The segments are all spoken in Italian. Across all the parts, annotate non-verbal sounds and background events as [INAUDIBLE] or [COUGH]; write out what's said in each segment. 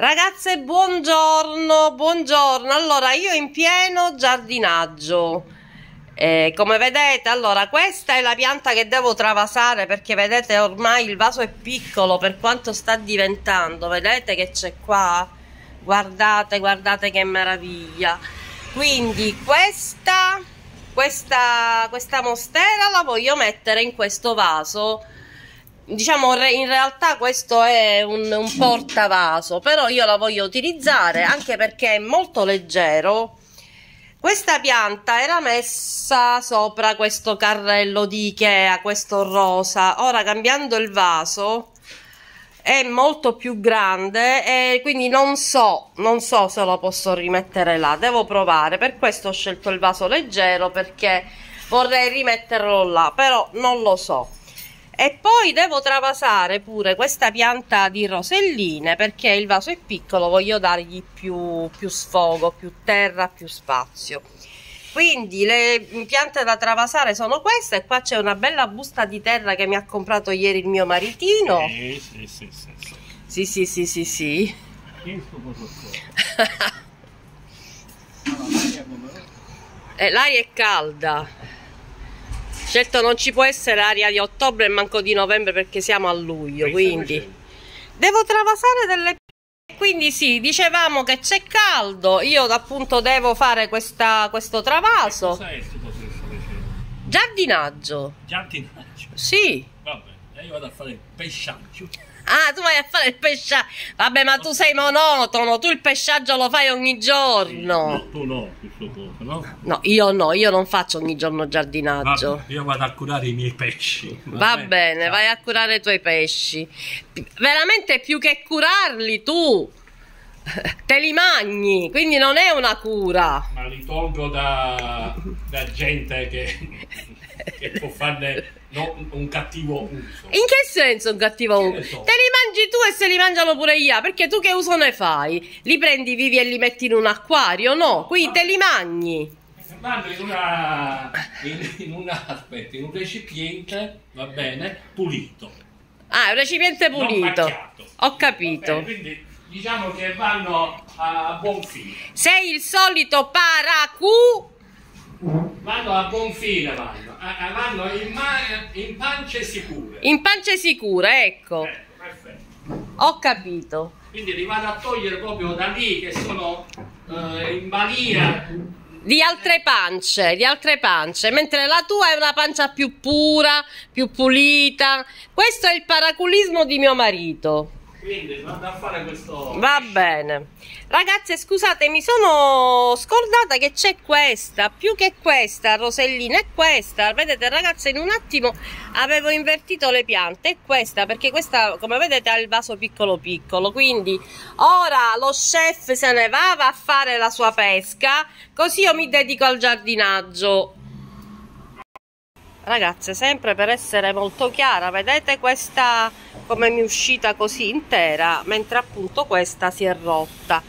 Ragazze, buongiorno, buongiorno. Allora, io in pieno giardinaggio. Eh, come vedete, allora, questa è la pianta che devo travasare perché vedete ormai il vaso è piccolo per quanto sta diventando. Vedete che c'è qua? Guardate, guardate che meraviglia. Quindi questa, questa, questa mostera la voglio mettere in questo vaso diciamo in realtà questo è un, un portavaso però io la voglio utilizzare anche perché è molto leggero questa pianta era messa sopra questo carrello di Ikea, questo rosa. Ora cambiando il vaso è molto più grande e quindi non so, non so se lo posso rimettere là. Devo provare, per questo ho scelto il vaso leggero perché vorrei rimetterlo là, però non lo so e poi devo travasare pure questa pianta di roselline perché il vaso è piccolo voglio dargli più, più sfogo più terra più spazio quindi le piante da travasare sono queste qua c'è una bella busta di terra che mi ha comprato ieri il mio maritino sì sì sì sì sì sì sì, sì. [LAUGHS] eh, l'aria è calda certo non ci può essere aria di ottobre e manco di novembre perché siamo a luglio Penso quindi devo travasare delle quindi sì, dicevamo che c'è caldo, io appunto devo fare questa, questo travaso. Che cosa è sto Giardinaggio. Giardinaggio? Sì. Vabbè, io vado a fare pesciaggio. Ah, tu vai a fare il pesciaggio. Vabbè, ma tu sei monotono, tu il pesciaggio lo fai ogni giorno. No, tu no, questo cosa, no? No, io no, io non faccio ogni giorno giardinaggio. Vabbè, io vado a curare i miei pesci. Va, Va bene, vai a curare i tuoi pesci. veramente più che curarli tu [LAUGHS] te li magni, quindi non è una cura. Ma li tolgo da, da gente che [LAUGHS] che può farne no, un cattivo uso. In che senso un cattivo che uso? So. Te li mangi tu e se li mangiano pure io, perché tu che uso ne fai? Li prendi vivi e li metti in un acquario? No, qui ah. te li mangi. Mando in una, in, in, una, aspetta, in un recipiente, va bene, pulito. Ah, un recipiente pulito. Ho capito. Bene, quindi diciamo che vanno a buon fine. Sei il solito paracu Vanno a buon fine, vanno, a, eh, eh, vanno in, in, pancia sicura. In pancia sicura, ecco. Eh, Ho capito. Quindi li vado a togliere proprio da lì che sono eh, in balia di altre pance, di altre pance, mentre la tua è una pancia più pura, più pulita. Questo è il paraculismo di mio marito. Quindi vado a fare questo... Va bene. Ragazze, scusate, mi sono scordata che c'è questa, più che questa, Rosellina, è questa. Vedete, ragazze, in un attimo avevo invertito le piante, è questa, perché questa, come vedete, ha il vaso piccolo piccolo. Quindi ora lo chef se ne va, va a fare la sua pesca, così io mi dedico al giardinaggio ragazze sempre per essere molto chiara vedete questa come mi è uscita così intera mentre appunto questa si è rotta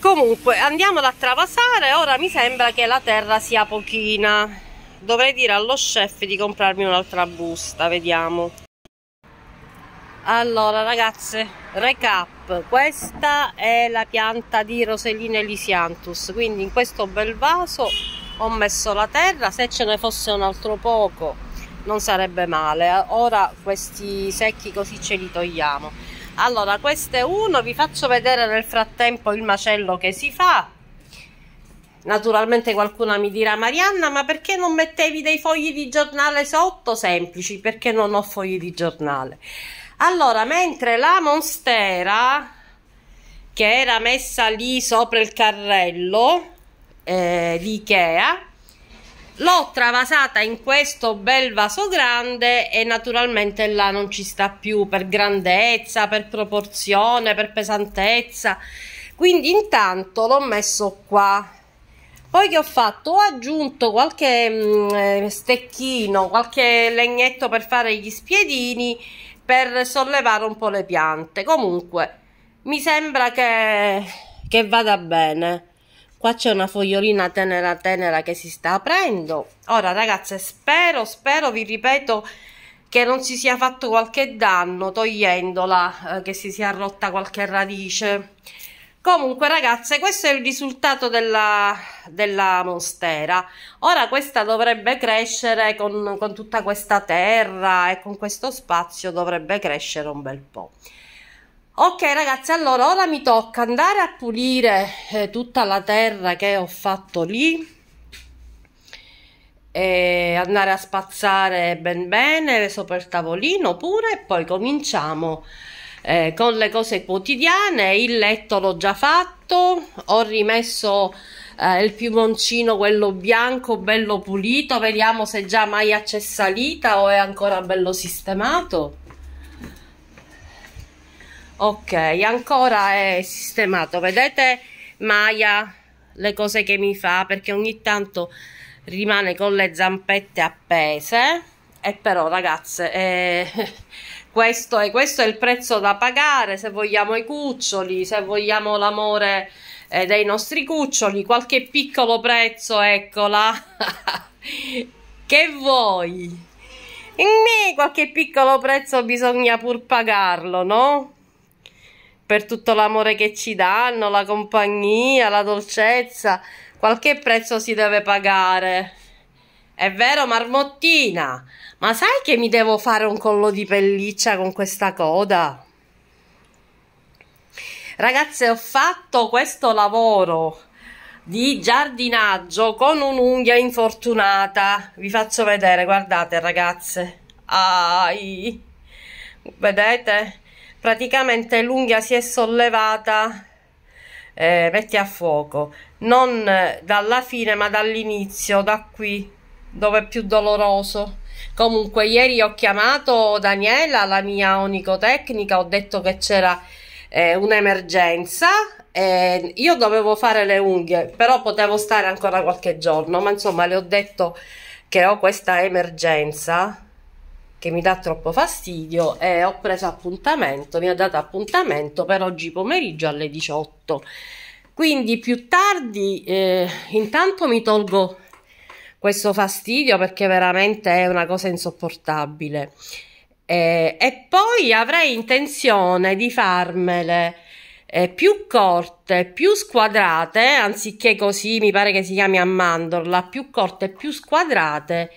comunque andiamola a travasare ora mi sembra che la terra sia pochina dovrei dire allo chef di comprarmi un'altra busta vediamo allora ragazze recap questa è la pianta di roselina elisianthus quindi in questo bel vaso ho messo la terra se ce ne fosse un altro poco non sarebbe male ora questi secchi così ce li togliamo allora questo è uno vi faccio vedere nel frattempo il macello che si fa naturalmente qualcuno mi dirà Marianna ma perché non mettevi dei fogli di giornale sotto semplici perché non ho fogli di giornale allora mentre la monstera che era messa lì sopra il carrello eh, di Ikea l'ho travasata in questo bel vaso grande e naturalmente là non ci sta più per grandezza, per proporzione, per pesantezza quindi intanto l'ho messo qua poi che ho fatto ho aggiunto qualche mh, mm, eh, stecchino qualche legnetto per fare gli spiedini per sollevare un po' le piante comunque mi sembra che, che vada bene Qua c'è una fogliolina tenera tenera che si sta aprendo. Ora ragazze spero, spero, vi ripeto che non si sia fatto qualche danno togliendola, eh, che si sia rotta qualche radice. Comunque ragazze questo è il risultato della, della monstera. Ora questa dovrebbe crescere con, con tutta questa terra e con questo spazio dovrebbe crescere un bel po' ok ragazzi allora ora mi tocca andare a pulire eh, tutta la terra che ho fatto lì andare a spazzare ben bene sopra il tavolino pure e poi cominciamo eh, con le cose quotidiane il letto l'ho già fatto ho rimesso eh, il piumoncino quello bianco bello pulito vediamo se già mai c'è salita o è ancora bello sistemato ok ancora è sistemato vedete Maya le cose che mi fa perché ogni tanto rimane con le zampette appese e però ragazze eh, [LAUGHS] questo, è, questo, è, il prezzo da pagare se vogliamo i cuccioli se vogliamo l'amore eh, dei nostri cuccioli qualche piccolo prezzo eccola [LAUGHS] che vuoi qualche piccolo prezzo bisogna pur pagarlo no? per tutto l'amore che ci danno, la compagnia, la dolcezza. Qualche prezzo si deve pagare. È vero, marmottina, ma sai che mi devo fare un collo di pelliccia con questa coda? Ragazze, ho fatto questo lavoro di giardinaggio con un'unghia infortunata. Vi faccio vedere, guardate ragazze. Ai, vedete? praticamente l'unghia si è sollevata eh, metti a fuoco non eh, dalla fine ma dall'inizio da qui dove è più doloroso comunque ieri ho chiamato Daniela la mia onicotecnica ho detto che c'era eh, un'emergenza eh, io dovevo fare le unghie però potevo stare ancora qualche giorno ma insomma le ho detto che ho questa emergenza che mi dà troppo fastidio e ho preso appuntamento, mi ha dato appuntamento per oggi pomeriggio alle 18. Quindi più tardi eh, intanto mi tolgo questo fastidio perché veramente è una cosa insopportabile. Eh, e poi avrei intenzione di farmele eh, più corte, più squadrate, anziché così mi pare che si chiami a mandorla, più corte, più squadrate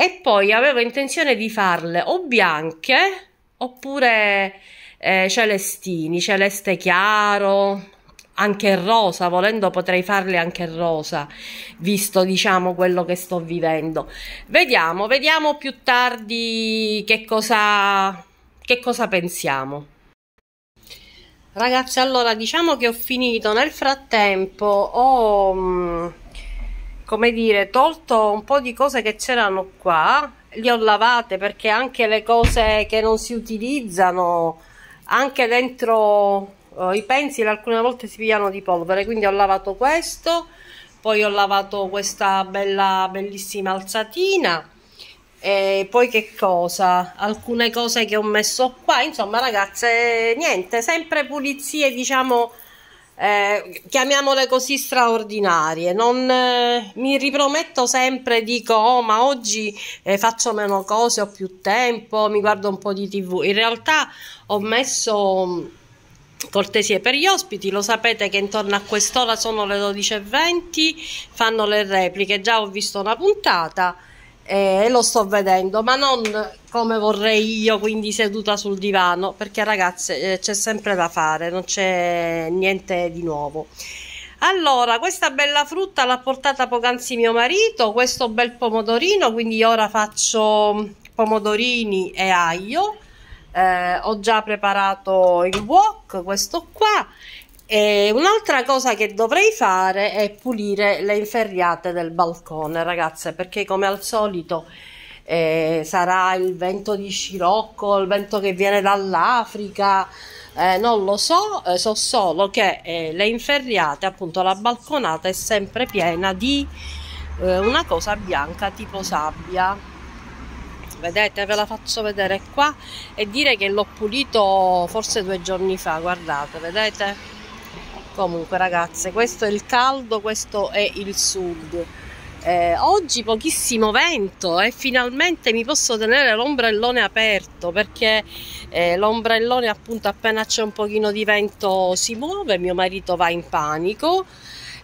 e poi avevo intenzione di farle o bianche oppure eh, celestini, celeste chiaro, anche rosa, volendo potrei farle anche rosa, visto diciamo quello che sto vivendo. Vediamo, vediamo più tardi che cosa, che cosa pensiamo. Ragazzi, allora diciamo che ho finito, nel frattempo ho... Oh, come dire, tolto un po' di cose che c'erano qua, li ho lavate perché anche le cose che non si utilizzano, anche dentro eh, i pensili alcune volte si pigliano di polvere, quindi ho lavato questo, poi ho lavato questa bella, bellissima alzatina, e poi che cosa? Alcune cose che ho messo qua, insomma ragazze, niente, sempre pulizie diciamo eh, chiamiamole così straordinarie. Non, eh, mi riprometto sempre, dico, oh, ma oggi eh, faccio meno cose, ho più tempo, mi guardo un po' di tv. In realtà ho messo mm, cortesie per gli ospiti, lo sapete che intorno a quest'ora sono le 12.20, fanno le repliche, già ho visto una puntata e eh, lo sto vedendo, ma non come vorrei io, quindi seduta sul divano, perché ragazze eh, c'è sempre da fare, non c'è niente di nuovo. Allora, questa bella frutta l'ha portata poc'anzi mio marito, questo bel pomodorino, quindi ora faccio pomodorini e aglio. Eh, ho già preparato il wok, questo qua, e un'altra cosa che dovrei fare è pulire le inferriate del balcone, ragazze, perché come al solito eh, sarà il vento di scirocco, il vento che viene dall'Africa, eh, non lo so, eh, so solo che eh, le inferriate, appunto la balconata è sempre piena di eh, una cosa bianca tipo sabbia. Vedete, ve la faccio vedere qua e dire che l'ho pulito forse due giorni fa, guardate, vedete? comunque ragazze questo è il caldo questo è il sud eh, oggi pochissimo vento e finalmente mi posso tenere l'ombrellone aperto perché eh, l'ombrellone appunto appena c'è un pochino di vento si muove mio marito va in panico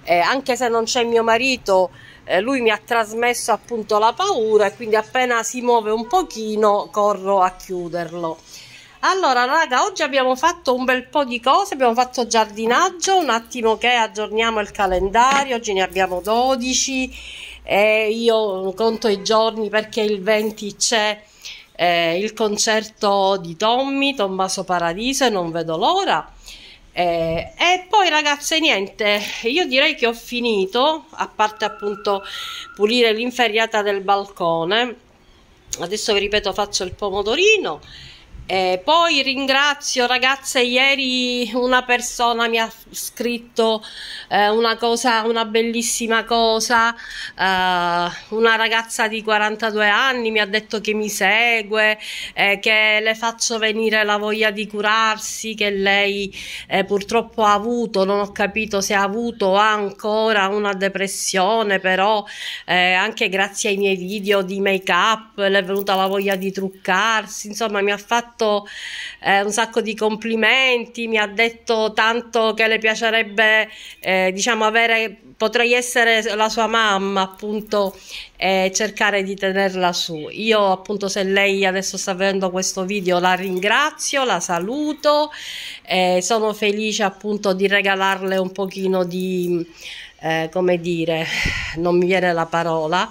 eh, anche se non c'è mio marito eh, lui mi ha trasmesso appunto la paura e quindi appena si muove un pochino corro a chiuderlo allora, raga, oggi abbiamo fatto un bel po' di cose, abbiamo fatto giardinaggio, un attimo che aggiorniamo il calendario, oggi ne abbiamo 12 e io conto i giorni perché il 20 c'è eh, il concerto di Tommy, Tommaso Paradiso e non vedo l'ora. Eh, e poi ragazze niente, io direi che ho finito, a parte appunto pulire l'inferriata del balcone, adesso vi ripeto faccio il pomodorino eh, poi ringrazio ragazze, ieri una persona mi ha scritto eh, una cosa, una bellissima cosa, eh, una ragazza di 42 anni mi ha detto che mi segue, eh, che le faccio venire la voglia di curarsi che lei eh, purtroppo ha avuto, non ho capito se ha avuto o ha ancora una depressione, però eh, anche grazie ai miei video di make up le è venuta la voglia di truccarsi, insomma mi ha fatto fatto eh, un sacco di complimenti, mi ha detto tanto che le piacerebbe, eh, diciamo, avere, potrei essere la sua mamma, appunto, e cercare di tenerla su. Io, appunto, se lei adesso sta vedendo questo video, la ringrazio, la saluto, eh, sono felice, appunto, di regalarle un pochino di, eh, come dire, non mi viene la parola.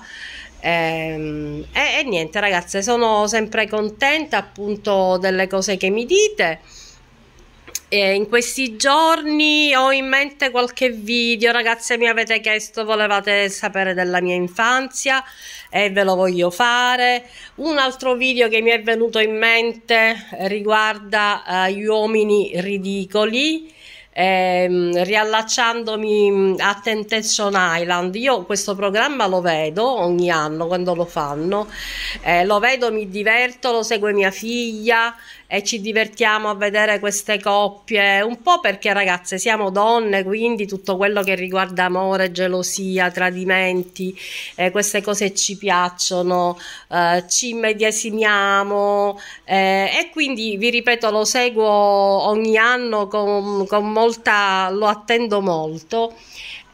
Ehm, e, e, niente ragazze, sono sempre contenta appunto delle cose che mi dite. E in questi giorni ho in mente qualche video, ragazze mi avete chiesto, volevate sapere della mia infanzia e ve lo voglio fare. Un altro video che mi è venuto in mente riguarda uh, gli uomini ridicoli ehm, riallacciandomi mm, a Temptation Island, io questo programma lo vedo ogni anno quando lo fanno, eh, lo vedo, mi diverto, lo segue mia figlia, e ci divertiamo a vedere queste coppie, un po' perché ragazze siamo donne, quindi tutto quello che riguarda amore, gelosia, tradimenti, eh, queste cose ci piacciono, eh, ci immedesimiamo eh, e quindi vi ripeto lo seguo ogni anno con, con molta, lo attendo molto.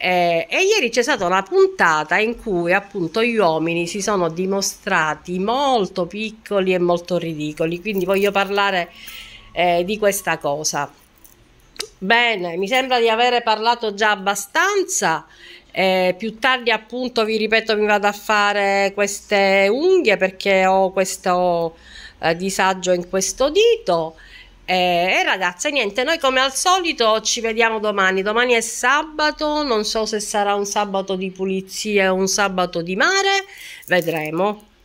Eh, e ieri c'è stata una puntata in cui appunto gli uomini si sono dimostrati molto piccoli e molto ridicoli, quindi voglio parlare eh, di questa cosa. Bene, mi sembra di avere parlato già abbastanza. Eh, più tardi, appunto, vi ripeto, mi vado a fare queste unghie perché ho questo eh, disagio in questo dito. Eh, e eh, ragazze, niente, noi come al solito ci vediamo domani. Domani è sabato, non so se sarà un sabato di pulizia o un sabato di mare, vedremo.